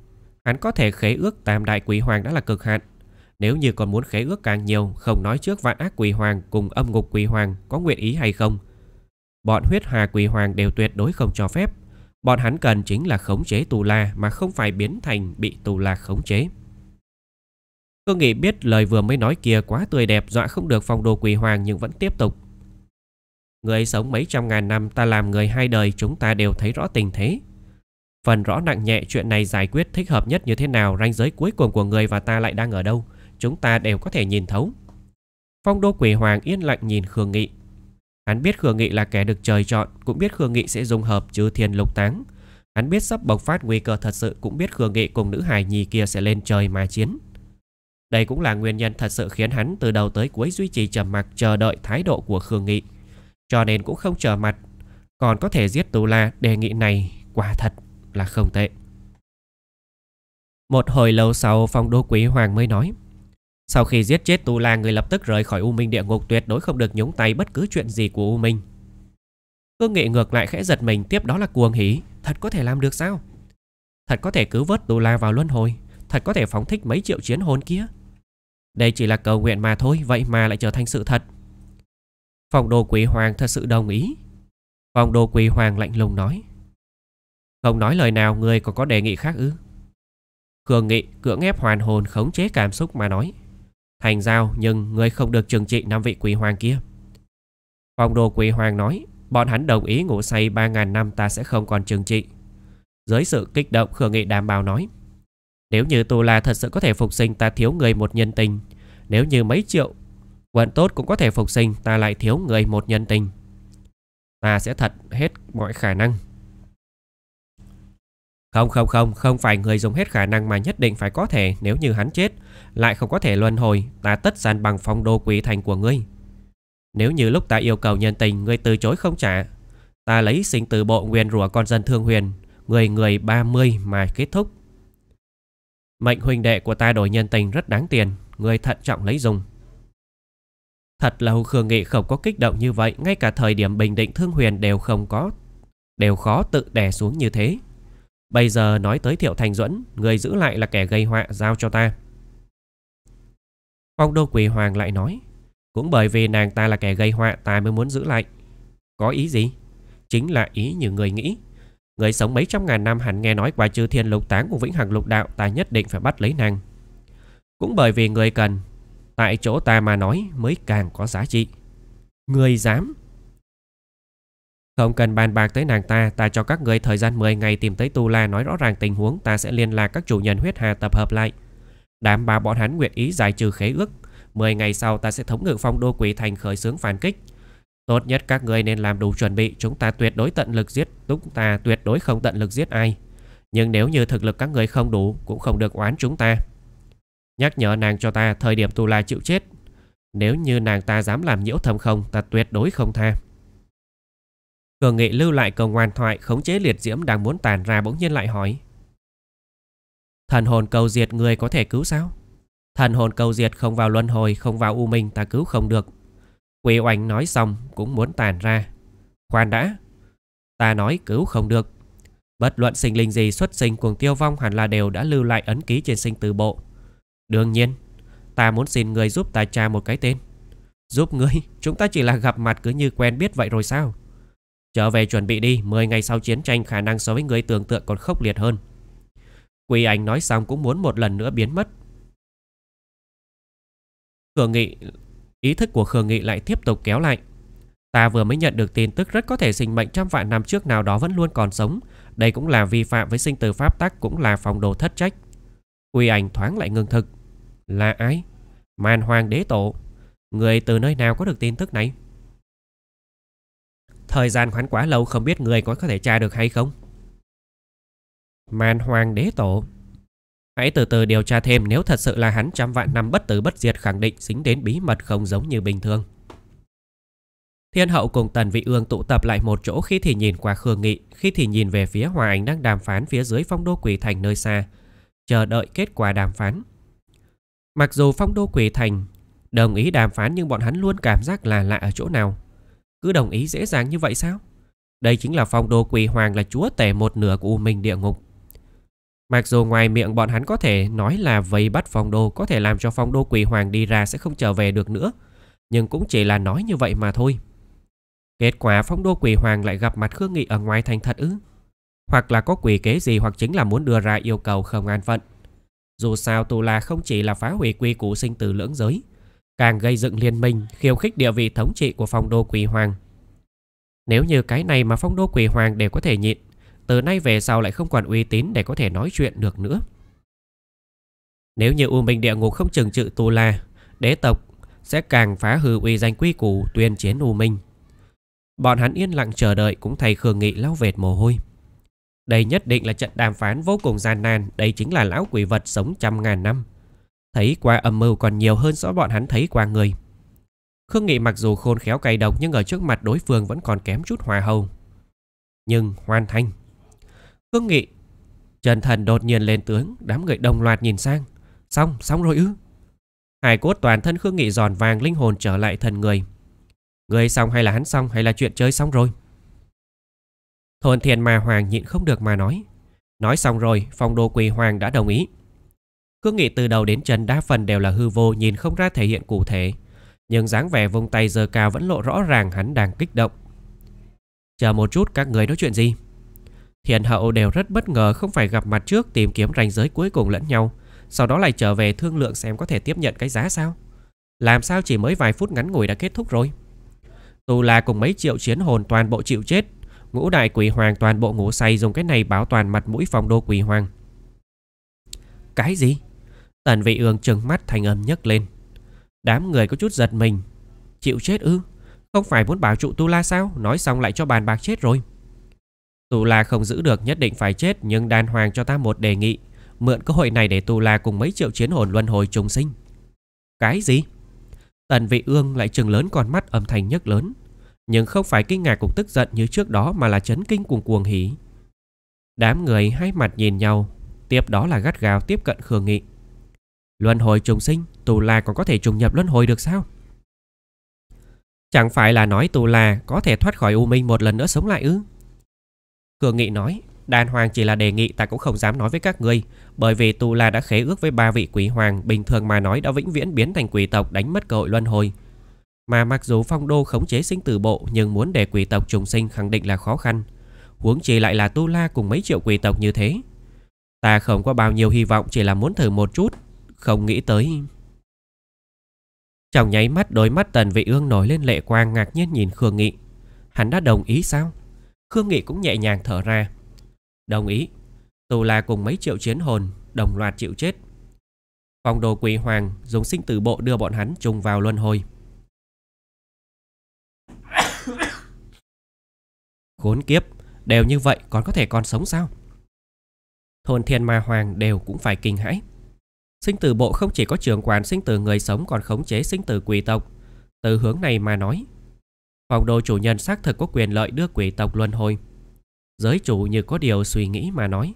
Hắn có thể khế ước tam đại quỷ hoàng đã là cực hạn. Nếu như còn muốn khế ước càng nhiều, không nói trước vạn ác quỷ hoàng cùng âm ngục quỷ hoàng có nguyện ý hay không. Bọn huyết hà quỷ hoàng đều tuyệt đối không cho phép. Bọn hắn cần chính là khống chế tù la mà không phải biến thành bị tù la khống chế. Cương Nghị biết lời vừa mới nói kia quá tươi đẹp dọa không được phong đồ quỷ hoàng nhưng vẫn tiếp tục. Người sống mấy trăm ngàn năm ta làm người hai đời chúng ta đều thấy rõ tình thế. Phần rõ nặng nhẹ chuyện này giải quyết thích hợp nhất như thế nào, ranh giới cuối cùng của người và ta lại đang ở đâu, chúng ta đều có thể nhìn thấu. Phong đô quỷ hoàng yên lặng nhìn Khương Nghị. Hắn biết Khương Nghị là kẻ được trời chọn, cũng biết Khương Nghị sẽ dùng hợp trừ thiên lục táng. Hắn biết sắp bộc phát nguy cơ thật sự cũng biết Khương Nghị cùng nữ hài nhì kia sẽ lên trời mà chiến. Đây cũng là nguyên nhân thật sự khiến hắn từ đầu tới cuối duy trì trầm mặc chờ đợi thái độ của Khương Nghị. Cho nên cũng không trở mặt, còn có thể giết Tù La đề nghị này quả thật là không tệ. Một hồi lâu sau phong đô quý hoàng mới nói Sau khi giết chết tù La người lập tức rời khỏi U Minh địa ngục tuyệt đối không được nhúng tay bất cứ chuyện gì của U Minh Cương nghị ngược lại khẽ giật mình tiếp đó là cuồng hỉ Thật có thể làm được sao Thật có thể cứu vớt tù La vào luân hồi Thật có thể phóng thích mấy triệu chiến hồn kia Đây chỉ là cầu nguyện mà thôi Vậy mà lại trở thành sự thật Phong đô quý hoàng thật sự đồng ý Phong đô quý hoàng lạnh lùng nói không nói lời nào người còn có đề nghị khác ư cường Nghị cưỡng ép hoàn hồn khống chế cảm xúc mà nói Thành giao nhưng người không được trừng trị năm vị quỷ hoàng kia Phong đồ quỷ hoàng nói Bọn hắn đồng ý ngủ say 3.000 năm ta sẽ không còn trừng trị Dưới sự kích động Khương Nghị đảm bảo nói Nếu như tù la thật sự có thể phục sinh ta thiếu người một nhân tình Nếu như mấy triệu quận tốt cũng có thể phục sinh ta lại thiếu người một nhân tình Ta sẽ thật hết mọi khả năng không không không, không phải người dùng hết khả năng mà nhất định phải có thể nếu như hắn chết, lại không có thể luân hồi, ta tất san bằng phong đô quý thành của ngươi. Nếu như lúc ta yêu cầu nhân tình, ngươi từ chối không trả, ta lấy sinh từ bộ nguyền rùa con dân thương huyền, người người 30 mà kết thúc. Mệnh huynh đệ của ta đổi nhân tình rất đáng tiền, ngươi thận trọng lấy dùng. Thật là hùng Khương Nghị không có kích động như vậy Ngay cả thời điểm Bình Định Thương Huyền đều không có Đều khó tự đè xuống như thế Bây giờ nói tới Thiệu Thành Duẫn, người giữ lại là kẻ gây họa giao cho ta. Phong Đô Quỳ Hoàng lại nói, cũng bởi vì nàng ta là kẻ gây họa ta mới muốn giữ lại. Có ý gì? Chính là ý như người nghĩ. Người sống mấy trăm ngàn năm hẳn nghe nói qua chư thiên lục tán của vĩnh hằng lục đạo ta nhất định phải bắt lấy nàng. Cũng bởi vì người cần, tại chỗ ta mà nói mới càng có giá trị. Người dám... Không cần bàn bạc tới nàng ta, ta cho các người thời gian 10 ngày tìm tới Tu La nói rõ ràng tình huống, ta sẽ liên lạc các chủ nhân huyết hà tập hợp lại. Đảm bảo bọn hắn nguyện ý giải trừ khế ước. 10 ngày sau ta sẽ thống ngự phong đô quỷ thành khởi xướng phản kích. Tốt nhất các người nên làm đủ chuẩn bị, chúng ta tuyệt đối tận lực giết, chúng ta tuyệt đối không tận lực giết ai. Nhưng nếu như thực lực các người không đủ, cũng không được oán chúng ta. Nhắc nhở nàng cho ta thời điểm Tu La chịu chết. Nếu như nàng ta dám làm nhiễu thầm không, ta tuyệt đối không tha cờ nghị lưu lại cầu ngoan thoại khống chế liệt diễm đang muốn tàn ra bỗng nhiên lại hỏi. Thần hồn cầu diệt người có thể cứu sao? Thần hồn cầu diệt không vào luân hồi, không vào u minh ta cứu không được. Quỷ oanh nói xong cũng muốn tàn ra. Khoan đã. Ta nói cứu không được. Bất luận sinh linh gì xuất sinh cuồng tiêu vong hẳn là đều đã lưu lại ấn ký trên sinh tử bộ. Đương nhiên, ta muốn xin người giúp ta tra một cái tên. Giúp ngươi, chúng ta chỉ là gặp mặt cứ như quen biết vậy rồi sao? Trở về chuẩn bị đi, 10 ngày sau chiến tranh khả năng so với người tưởng tượng còn khốc liệt hơn. Quỳ Anh nói xong cũng muốn một lần nữa biến mất. Khương Nghị, ý thức của Khương Nghị lại tiếp tục kéo lại. Ta vừa mới nhận được tin tức rất có thể sinh mệnh trăm vạn năm trước nào đó vẫn luôn còn sống. Đây cũng là vi phạm với sinh tử pháp tắc cũng là phòng đồ thất trách. Quỳ Anh thoáng lại ngưng thực. Là ai? màn Hoàng Đế Tổ. Người từ nơi nào có được tin tức này? Thời gian hoãn quá lâu không biết người có có thể tra được hay không Man hoàng đế tổ Hãy từ từ điều tra thêm nếu thật sự là hắn trăm vạn năm bất tử bất diệt khẳng định dính đến bí mật không giống như bình thường. Thiên hậu cùng tần vị ương tụ tập lại một chỗ khi thì nhìn qua khương nghị, khi thì nhìn về phía hòa ảnh đang đàm phán phía dưới phong đô quỷ thành nơi xa, chờ đợi kết quả đàm phán. Mặc dù phong đô quỷ thành đồng ý đàm phán nhưng bọn hắn luôn cảm giác là lạ ở chỗ nào cứ đồng ý dễ dàng như vậy sao? Đây chính là phong đô quỳ hoàng là chúa tể một nửa của U Minh địa ngục. Mặc dù ngoài miệng bọn hắn có thể nói là vây bắt phong đô có thể làm cho phong đô quỳ hoàng đi ra sẽ không trở về được nữa, nhưng cũng chỉ là nói như vậy mà thôi. Kết quả phong đô quỳ hoàng lại gặp mặt Khương Nghị ở ngoài thành thật ư? Hoặc là có quỷ kế gì hoặc chính là muốn đưa ra yêu cầu không an phận. Dù sao Tù La không chỉ là phá hủy quy củ sinh tử lưỡng giới, càng gây dựng liên minh khiêu khích địa vị thống trị của phong đô quỷ hoàng. Nếu như cái này mà phong đô quỷ hoàng đều có thể nhịn, từ nay về sau lại không còn uy tín để có thể nói chuyện được nữa. Nếu như U Minh Địa Ngục không chừng trị Tu La, đế tộc sẽ càng phá hư uy danh quy củ tuyên chiến U Minh. Bọn hắn yên lặng chờ đợi cũng thay Khương Nghị lau vệt mồ hôi. Đây nhất định là trận đàm phán vô cùng gian nan, đây chính là lão quỷ vật sống trăm ngàn năm. Thấy qua âm mưu còn nhiều hơn so bọn hắn thấy qua người. Khương Nghị mặc dù khôn khéo cay độc nhưng ở trước mặt đối phương vẫn còn kém chút hòa hầu. Nhưng hoàn thành. Khương Nghị. Trần Thần đột nhiên lên tướng, đám người đồng loạt nhìn sang. Xong, xong rồi ư. Hải cốt toàn thân Khương Nghị giòn vàng linh hồn trở lại thần người. Người xong hay là hắn xong hay là chuyện chơi xong rồi. Thôn thiền mà hoàng nhịn không được mà nói. Nói xong rồi, phong đô quỳ hoàng đã đồng ý. Cương Nghị từ đầu đến chân đa phần đều là hư vô nhìn không ra thể hiện cụ thể. Nhưng dáng vẻ vung tay giờ cao vẫn lộ rõ ràng hắn đang kích động. Chờ một chút các người nói chuyện gì? Thiền hậu đều rất bất ngờ không phải gặp mặt trước tìm kiếm ranh giới cuối cùng lẫn nhau. Sau đó lại trở về thương lượng xem có thể tiếp nhận cái giá sao. Làm sao chỉ mới vài phút ngắn ngủi đã kết thúc rồi. Tù là cùng mấy triệu chiến hồn toàn bộ chịu chết. Ngũ đại quỷ hoàng toàn bộ ngủ say dùng cái này bảo toàn mặt mũi phòng đô quỷ hoàng. Cái gì? Tần vị ương trừng mắt thành âm nhấc lên Đám người có chút giật mình Chịu chết ư Không phải muốn bảo trụ Tu La sao Nói xong lại cho bàn bạc chết rồi Tu La không giữ được nhất định phải chết Nhưng đàn hoàng cho ta một đề nghị Mượn cơ hội này để Tu La cùng mấy triệu chiến hồn luân hồi trùng sinh Cái gì Tần vị ương lại trừng lớn con mắt âm thanh nhấc lớn Nhưng không phải kinh ngạc cùng tức giận như trước đó Mà là chấn kinh cùng cuồng hỉ Đám người hai mặt nhìn nhau Tiếp đó là gắt gào tiếp cận Khương Nghị Luân hồi trùng sinh, tù la còn có thể trùng nhập luân hồi được sao? Chẳng phải là nói tù la có thể thoát khỏi U Minh một lần nữa sống lại ư? Cường Nghị nói, Đàn Hoàng chỉ là đề nghị ta cũng không dám nói với các ngươi, bởi vì tù la đã khế ước với ba vị quỷ hoàng bình thường mà nói đã vĩnh viễn biến thành quỷ tộc đánh mất cơ hội luân hồi. Mà mặc dù phong đô khống chế sinh tử bộ nhưng muốn để quỷ tộc trùng sinh khẳng định là khó khăn. Huống chỉ lại là tu la cùng mấy triệu quỷ tộc như thế. Ta không có bao nhiêu hy vọng chỉ là muốn thử một chút không nghĩ tới. Trong nháy mắt đôi mắt Tần Vị Ương nổi lên lệ quang ngạc nhiên nhìn Khương Nghị. Hắn đã đồng ý sao? Khương Nghị cũng nhẹ nhàng thở ra. Đồng ý. Tù là cùng mấy triệu chiến hồn đồng loạt chịu chết. Phong đồ quỷ hoàng dùng sinh tử bộ đưa bọn hắn trùng vào luân hồi. Khốn kiếp, đều như vậy còn có thể còn sống sao? Thôn thiên ma hoàng đều cũng phải kinh hãi. Sinh tử bộ không chỉ có trường quản sinh tử người sống còn khống chế sinh tử quỷ tộc. Từ hướng này mà nói, phòng đồ chủ nhân xác thực có quyền lợi đưa quỷ tộc luân hồi. Giới chủ như có điều suy nghĩ mà nói.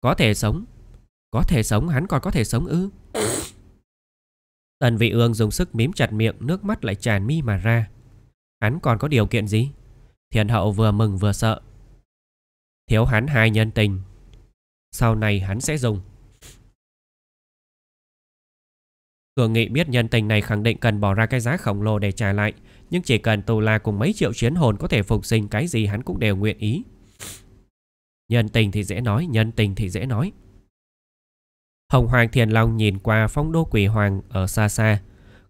Có thể sống. Có thể sống hắn còn có thể sống ư. Tần vị ương dùng sức mím chặt miệng nước mắt lại tràn mi mà ra. Hắn còn có điều kiện gì? Thiền hậu vừa mừng vừa sợ. Thiếu hắn hai nhân tình. Sau này hắn sẽ dùng. Cường Nghị biết nhân tình này khẳng định cần bỏ ra cái giá khổng lồ để trả lại, nhưng chỉ cần Tù La cùng mấy triệu chiến hồn có thể phục sinh cái gì hắn cũng đều nguyện ý. Nhân tình thì dễ nói, nhân tình thì dễ nói. Hồng Hoàng Thiền Long nhìn qua phong đô quỷ hoàng ở xa xa.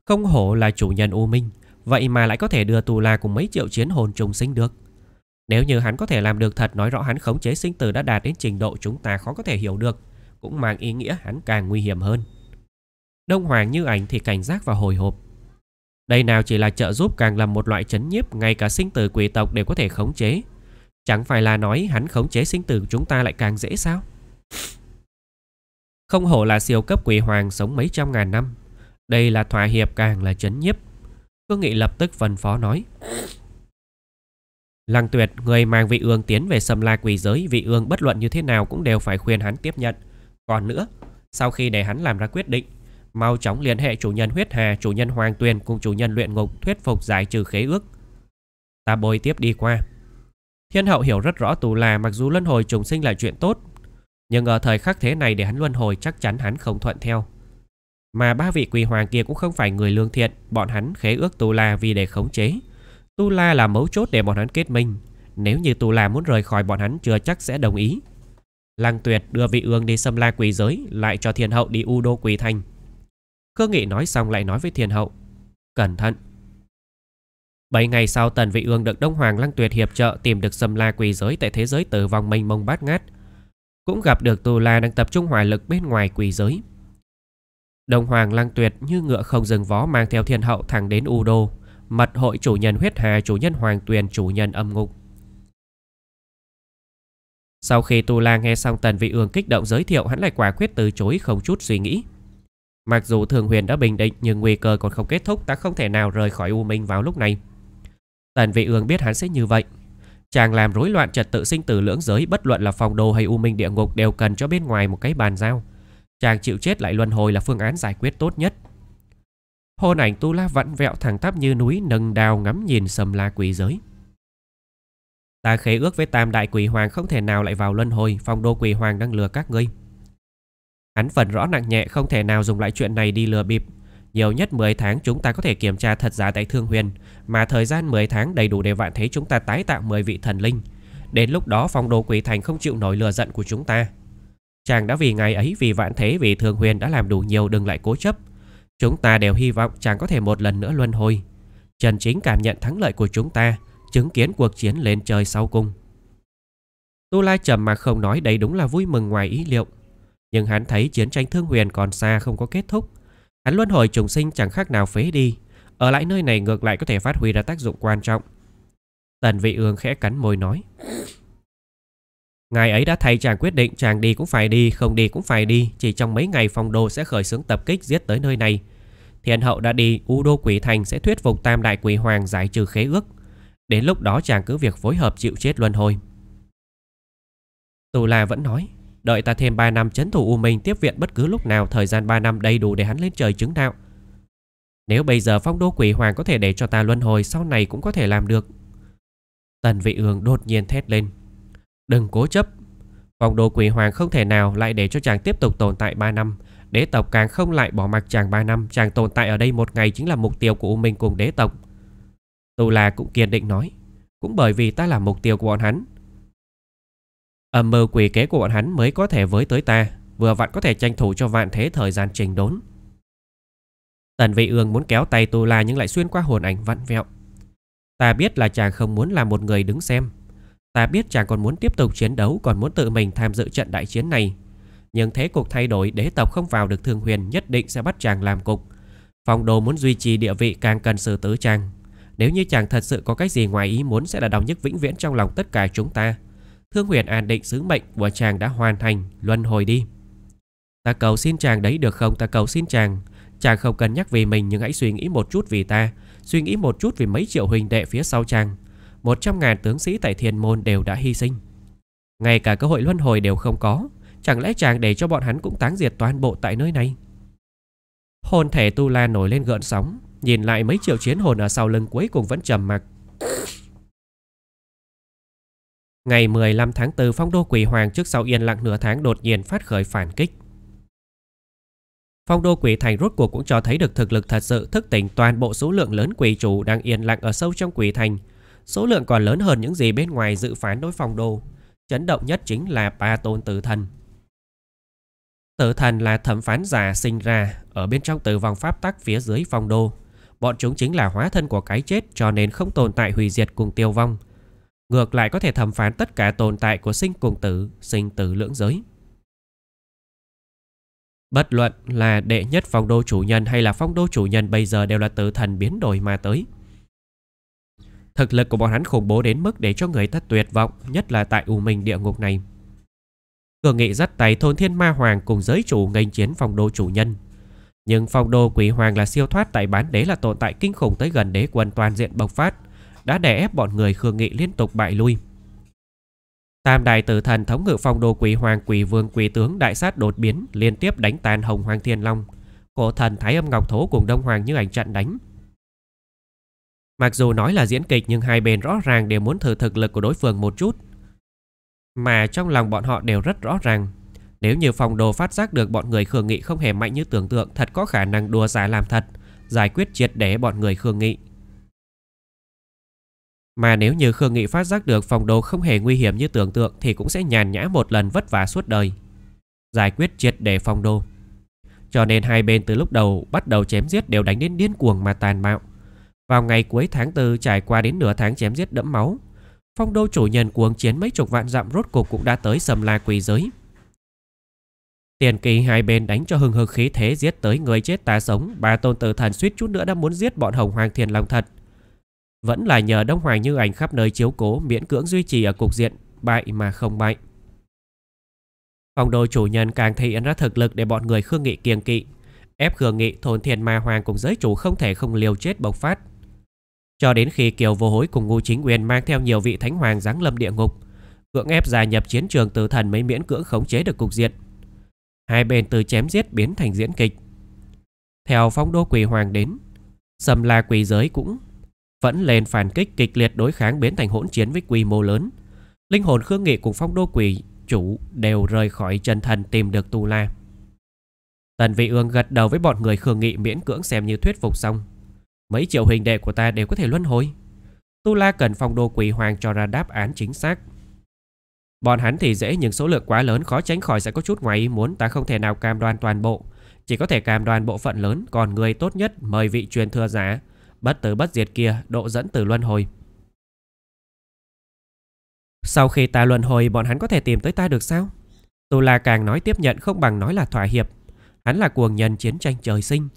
Không hổ là chủ nhân U Minh, vậy mà lại có thể đưa Tù La cùng mấy triệu chiến hồn trùng sinh được. Nếu như hắn có thể làm được thật nói rõ hắn khống chế sinh tử đã đạt đến trình độ chúng ta khó có thể hiểu được, cũng mang ý nghĩa hắn càng nguy hiểm hơn. Đông Hoàng như ảnh thì cảnh giác và hồi hộp. Đây nào chỉ là trợ giúp càng làm một loại chấn nhiếp ngay cả sinh tử quỷ tộc đều có thể khống chế. Chẳng phải là nói hắn khống chế sinh tử chúng ta lại càng dễ sao? Không hổ là siêu cấp quỷ hoàng sống mấy trăm ngàn năm. Đây là thỏa hiệp càng là chấn nhiếp. Phương Nghị lập tức phân phó nói. Lăng tuyệt, người mang vị ương tiến về xâm la quỷ giới, vị ương bất luận như thế nào cũng đều phải khuyên hắn tiếp nhận. Còn nữa, sau khi để hắn làm ra quyết định, mau chóng liên hệ chủ nhân huyết hà, chủ nhân hoàng tuyền cùng chủ nhân luyện ngục thuyết phục giải trừ khế ước. Ta bồi tiếp đi qua. Thiên hậu hiểu rất rõ tù là mặc dù luân hồi trùng sinh là chuyện tốt, nhưng ở thời khắc thế này để hắn luân hồi chắc chắn hắn không thuận theo. Mà ba vị quỳ hoàng kia cũng không phải người lương thiện, bọn hắn khế ước tù la vì để khống chế. Tu La là mấu chốt để bọn hắn kết minh, nếu như tù La muốn rời khỏi bọn hắn chưa chắc sẽ đồng ý. Lăng Tuyệt đưa vị ương đi xâm la quỷ giới, lại cho thiên hậu đi u đô quỷ thành. Cơ nghị nói xong lại nói với thiên hậu Cẩn thận Bảy ngày sau Tần Vị Ương được Đông Hoàng Lăng Tuyệt hiệp trợ tìm được Sâm La Quỷ Giới tại thế giới tử vong mênh mông bát ngát. Cũng gặp được Tù La đang tập trung hỏa lực bên ngoài Quỷ Giới. Đông Hoàng Lăng Tuyệt như ngựa không dừng vó mang theo thiên hậu thẳng đến U Đô, mật hội chủ nhân huyết hà, chủ nhân hoàng tuyền, chủ nhân âm ngục. Sau khi tù La nghe xong Tần Vị Ương kích động giới thiệu hắn lại quả quyết từ chối không chút suy nghĩ. Mặc dù Thường Huyền đã bình định nhưng nguy cơ còn không kết thúc ta không thể nào rời khỏi U Minh vào lúc này. Tần Vị Ương biết hắn sẽ như vậy. Chàng làm rối loạn trật tự sinh tử lưỡng giới bất luận là phòng đồ hay U Minh địa ngục đều cần cho bên ngoài một cái bàn giao. Chàng chịu chết lại luân hồi là phương án giải quyết tốt nhất. Hôn ảnh Tu La vặn vẹo thẳng tắp như núi nâng đào ngắm nhìn sầm la quỷ giới. Ta khế ước với tam đại quỷ hoàng không thể nào lại vào luân hồi, phòng đô quỷ hoàng đang lừa các ngươi. Hắn phần rõ nặng nhẹ không thể nào dùng lại chuyện này đi lừa bịp. Nhiều nhất 10 tháng chúng ta có thể kiểm tra thật giả tại Thương Huyền, mà thời gian 10 tháng đầy đủ để vạn thế chúng ta tái tạo 10 vị thần linh. Đến lúc đó phong đồ quỷ thành không chịu nổi lừa giận của chúng ta. Chàng đã vì ngày ấy, vì vạn thế, vì Thương Huyền đã làm đủ nhiều đừng lại cố chấp. Chúng ta đều hy vọng chàng có thể một lần nữa luân hồi. Trần Chính cảm nhận thắng lợi của chúng ta, chứng kiến cuộc chiến lên trời sau cùng. Tu La trầm mà không nói đây đúng là vui mừng ngoài ý liệu. Nhưng hắn thấy chiến tranh thương huyền còn xa không có kết thúc. Hắn luân hồi trùng sinh chẳng khác nào phế đi. Ở lại nơi này ngược lại có thể phát huy ra tác dụng quan trọng. Tần vị ương khẽ cắn môi nói. Ngài ấy đã thay chàng quyết định chàng đi cũng phải đi, không đi cũng phải đi. Chỉ trong mấy ngày phong đô sẽ khởi xướng tập kích giết tới nơi này. Thiên hậu đã đi, U Đô Quỷ Thành sẽ thuyết phục Tam Đại Quỷ Hoàng giải trừ khế ước. Đến lúc đó chàng cứ việc phối hợp chịu chết luân hồi. Tù La vẫn nói, Đợi ta thêm 3 năm chấn thủ U Minh tiếp viện bất cứ lúc nào thời gian 3 năm đầy đủ để hắn lên trời chứng đạo. Nếu bây giờ phong đô quỷ hoàng có thể để cho ta luân hồi sau này cũng có thể làm được. Tần vị ương đột nhiên thét lên. Đừng cố chấp. Phong đô quỷ hoàng không thể nào lại để cho chàng tiếp tục tồn tại 3 năm. Đế tộc càng không lại bỏ mặc chàng 3 năm. Chàng tồn tại ở đây một ngày chính là mục tiêu của U Minh cùng đế tộc. Tù là cũng kiên định nói. Cũng bởi vì ta là mục tiêu của bọn hắn Âm ờ, mưu quỷ kế của bọn hắn mới có thể với tới ta Vừa vặn có thể tranh thủ cho vạn thế thời gian trình đốn Tần vị ương muốn kéo tay tu la nhưng lại xuyên qua hồn ảnh vặn vẹo Ta biết là chàng không muốn là một người đứng xem Ta biết chàng còn muốn tiếp tục chiến đấu Còn muốn tự mình tham dự trận đại chiến này Nhưng thế cục thay đổi Đế tộc không vào được thương huyền Nhất định sẽ bắt chàng làm cục Phòng đồ muốn duy trì địa vị càng cần sự tứ chàng Nếu như chàng thật sự có cái gì ngoài ý muốn Sẽ là đau nhức vĩnh viễn trong lòng tất cả chúng ta Thương Huyền an định sứ mệnh của chàng đã hoàn thành, luân hồi đi. Ta cầu xin chàng đấy được không? Ta cầu xin chàng. Chàng không cần nhắc về mình nhưng hãy suy nghĩ một chút vì ta. Suy nghĩ một chút vì mấy triệu huynh đệ phía sau chàng. Một trăm ngàn tướng sĩ tại thiền môn đều đã hy sinh. Ngay cả cơ hội luân hồi đều không có. Chẳng lẽ chàng để cho bọn hắn cũng táng diệt toàn bộ tại nơi này? Hồn thể Tu La nổi lên gợn sóng. Nhìn lại mấy triệu chiến hồn ở sau lưng cuối cùng vẫn trầm mặc. Ngày 15 tháng 4, phong đô quỷ hoàng trước sau yên lặng nửa tháng đột nhiên phát khởi phản kích. Phong đô quỷ thành rốt cuộc cũng cho thấy được thực lực thật sự thức tỉnh toàn bộ số lượng lớn quỷ chủ đang yên lặng ở sâu trong quỷ thành. Số lượng còn lớn hơn những gì bên ngoài dự phán đối phong đô. Chấn động nhất chính là ba tôn tử thần. Tử thần là thẩm phán giả sinh ra ở bên trong tử vòng pháp tắc phía dưới phong đô. Bọn chúng chính là hóa thân của cái chết cho nên không tồn tại hủy diệt cùng tiêu vong, ngược lại có thể thẩm phán tất cả tồn tại của sinh cùng tử, sinh tử lưỡng giới. Bất luận là đệ nhất phong đô chủ nhân hay là phong đô chủ nhân bây giờ đều là từ thần biến đổi mà tới. Thực lực của bọn hắn khủng bố đến mức để cho người ta tuyệt vọng, nhất là tại U Minh địa ngục này. Cường nghị dắt tay thôn thiên ma hoàng cùng giới chủ nghênh chiến phong đô chủ nhân. Nhưng phong đô quỷ hoàng là siêu thoát tại bán đế là tồn tại kinh khủng tới gần đế quân toàn diện bộc phát, đã đè ép bọn người Khương Nghị liên tục bại lui. Tam đại tử thần thống ngự phong đô quỷ hoàng quỷ vương quỷ tướng đại sát đột biến liên tiếp đánh tan Hồng Hoàng Thiên Long. Cổ thần Thái Âm Ngọc Thố cùng Đông Hoàng như ảnh trận đánh. Mặc dù nói là diễn kịch nhưng hai bên rõ ràng đều muốn thử thực lực của đối phương một chút. Mà trong lòng bọn họ đều rất rõ ràng. Nếu như phong đồ phát giác được bọn người Khương Nghị không hề mạnh như tưởng tượng thật có khả năng đùa giả làm thật, giải quyết triệt để bọn người Khương Nghị. Mà nếu như Khương Nghị phát giác được phòng đồ không hề nguy hiểm như tưởng tượng thì cũng sẽ nhàn nhã một lần vất vả suốt đời. Giải quyết triệt để phòng đồ. Cho nên hai bên từ lúc đầu bắt đầu chém giết đều đánh đến điên cuồng mà tàn bạo. Vào ngày cuối tháng 4 trải qua đến nửa tháng chém giết đẫm máu, phong đô chủ nhân cuồng chiến mấy chục vạn dặm rốt cục cũng đã tới sầm la quỷ giới. Tiền kỳ hai bên đánh cho hừng hực khí thế giết tới người chết ta sống, bà tôn tử thần suýt chút nữa đã muốn giết bọn hồng hoàng thiền long thật. Vẫn là nhờ Đông Hoàng Như Ảnh khắp nơi chiếu cố miễn cưỡng duy trì ở cục diện bại mà không bại. Phong đô chủ nhân càng thể hiện ra thực lực để bọn người Khương Nghị kiêng kỵ, ép Khương Nghị thôn thiền ma hoàng cùng giới chủ không thể không liều chết bộc phát. Cho đến khi Kiều Vô Hối cùng Ngô Chính Quyền mang theo nhiều vị thánh hoàng giáng lâm địa ngục, cưỡng ép gia nhập chiến trường tử thần mới miễn cưỡng khống chế được cục diện. Hai bên từ chém giết biến thành diễn kịch. Theo phong đô quỷ hoàng đến, sầm la quỷ giới cũng vẫn lên phản kích kịch liệt đối kháng biến thành hỗn chiến với quy mô lớn. Linh hồn Khương Nghị cùng phong đô quỷ chủ đều rời khỏi chân thần tìm được Tu La. Tần Vị Ương gật đầu với bọn người Khương Nghị miễn cưỡng xem như thuyết phục xong. Mấy triệu hình đệ của ta đều có thể luân hồi. Tu La cần phong đô quỷ hoàng cho ra đáp án chính xác. Bọn hắn thì dễ nhưng số lượng quá lớn khó tránh khỏi sẽ có chút ngoài ý muốn ta không thể nào cam đoan toàn bộ. Chỉ có thể cam đoan bộ phận lớn còn người tốt nhất mời vị truyền thừa giả bất tử bất diệt kia độ dẫn từ luân hồi. Sau khi ta luân hồi bọn hắn có thể tìm tới ta được sao? Tù La càng nói tiếp nhận không bằng nói là thỏa hiệp. Hắn là cuồng nhân chiến tranh trời sinh.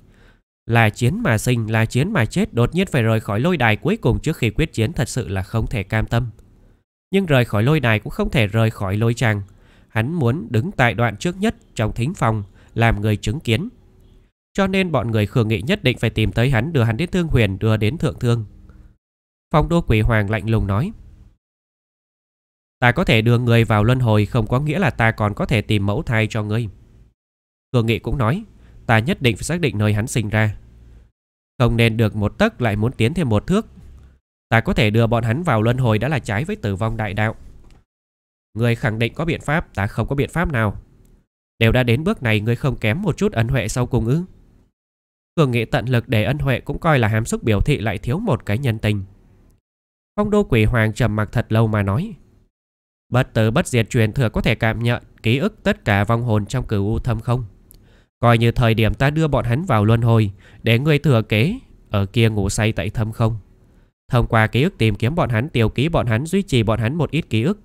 Là chiến mà sinh, là chiến mà chết đột nhiên phải rời khỏi lôi đài cuối cùng trước khi quyết chiến thật sự là không thể cam tâm. Nhưng rời khỏi lôi đài cũng không thể rời khỏi lôi tràng. Hắn muốn đứng tại đoạn trước nhất trong thính phòng, làm người chứng kiến, cho nên bọn người khương nghị nhất định phải tìm tới hắn đưa hắn đến Thương Huyền đưa đến Thượng Thương. Phong đô quỷ hoàng lạnh lùng nói. Ta có thể đưa người vào luân hồi không có nghĩa là ta còn có thể tìm mẫu thai cho ngươi. Khương nghị cũng nói, ta nhất định phải xác định nơi hắn sinh ra. Không nên được một tấc lại muốn tiến thêm một thước. Ta có thể đưa bọn hắn vào luân hồi đã là trái với tử vong đại đạo. Người khẳng định có biện pháp, ta không có biện pháp nào. Đều đã đến bước này ngươi không kém một chút ân huệ sau cùng ư. Cường nghị tận lực để ân huệ cũng coi là hàm xúc biểu thị lại thiếu một cái nhân tình. Phong đô quỷ hoàng trầm mặc thật lâu mà nói. Bất tử bất diệt truyền thừa có thể cảm nhận ký ức tất cả vong hồn trong cửu u thâm không. Coi như thời điểm ta đưa bọn hắn vào luân hồi để người thừa kế ở kia ngủ say tại thâm không. Thông qua ký ức tìm kiếm bọn hắn, tiêu ký bọn hắn, duy trì bọn hắn một ít ký ức.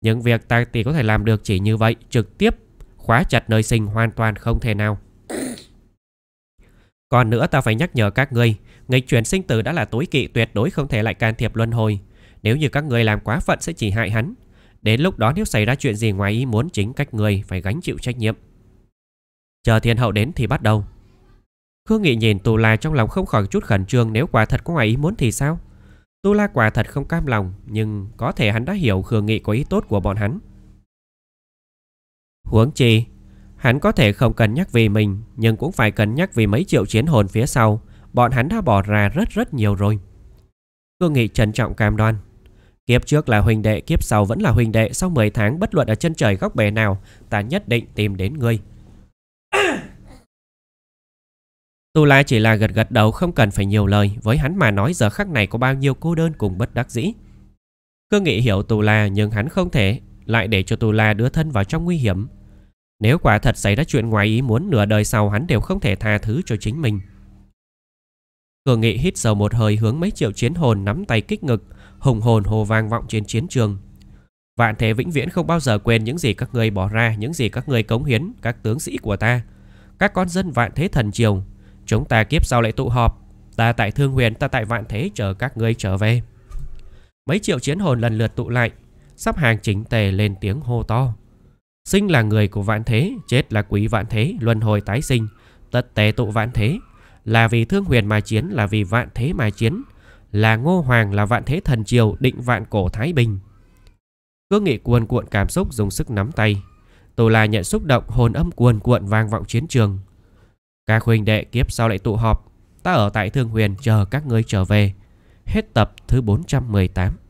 Những việc ta thì có thể làm được chỉ như vậy, trực tiếp khóa chặt nơi sinh hoàn toàn không thể nào. Còn nữa ta phải nhắc nhở các ngươi, nghịch chuyển sinh tử đã là tối kỵ tuyệt đối không thể lại can thiệp luân hồi. Nếu như các ngươi làm quá phận sẽ chỉ hại hắn. Đến lúc đó nếu xảy ra chuyện gì ngoài ý muốn chính cách người phải gánh chịu trách nhiệm. Chờ thiên hậu đến thì bắt đầu. Khương Nghị nhìn tu La trong lòng không khỏi chút khẩn trương nếu quả thật có ngoài ý muốn thì sao? Tu La quả thật không cam lòng, nhưng có thể hắn đã hiểu Khương Nghị có ý tốt của bọn hắn. Huống chi, Hắn có thể không cân nhắc vì mình, nhưng cũng phải cân nhắc vì mấy triệu chiến hồn phía sau, bọn hắn đã bỏ ra rất rất nhiều rồi. Cương Nghị trân trọng cam đoan. Kiếp trước là huynh đệ, kiếp sau vẫn là huynh đệ, sau 10 tháng bất luận ở chân trời góc bể nào, ta nhất định tìm đến ngươi. Tu La chỉ là gật gật đầu không cần phải nhiều lời, với hắn mà nói giờ khắc này có bao nhiêu cô đơn cùng bất đắc dĩ. Cương Nghị hiểu Tu La nhưng hắn không thể lại để cho Tu La đưa thân vào trong nguy hiểm, nếu quả thật xảy ra chuyện ngoài ý muốn nửa đời sau hắn đều không thể tha thứ cho chính mình. Cường nghị hít sâu một hơi hướng mấy triệu chiến hồn nắm tay kích ngực, hùng hồn hồ vang vọng trên chiến trường. Vạn thế vĩnh viễn không bao giờ quên những gì các ngươi bỏ ra, những gì các ngươi cống hiến, các tướng sĩ của ta. Các con dân vạn thế thần triều, chúng ta kiếp sau lại tụ họp, ta tại thương huyền, ta tại vạn thế chờ các ngươi trở về. Mấy triệu chiến hồn lần lượt tụ lại, sắp hàng chính tề lên tiếng hô to. Sinh là người của vạn thế, chết là quý vạn thế, luân hồi tái sinh, tất tế tụ vạn thế. Là vì thương huyền mà chiến, là vì vạn thế mà chiến. Là ngô hoàng là vạn thế thần triều định vạn cổ Thái Bình. Cương nghị cuồn cuộn cảm xúc dùng sức nắm tay. Tù là nhận xúc động hồn âm cuồn cuộn vang vọng chiến trường. Các huynh đệ kiếp sau lại tụ họp. Ta ở tại thương huyền chờ các ngươi trở về. Hết tập thứ 418.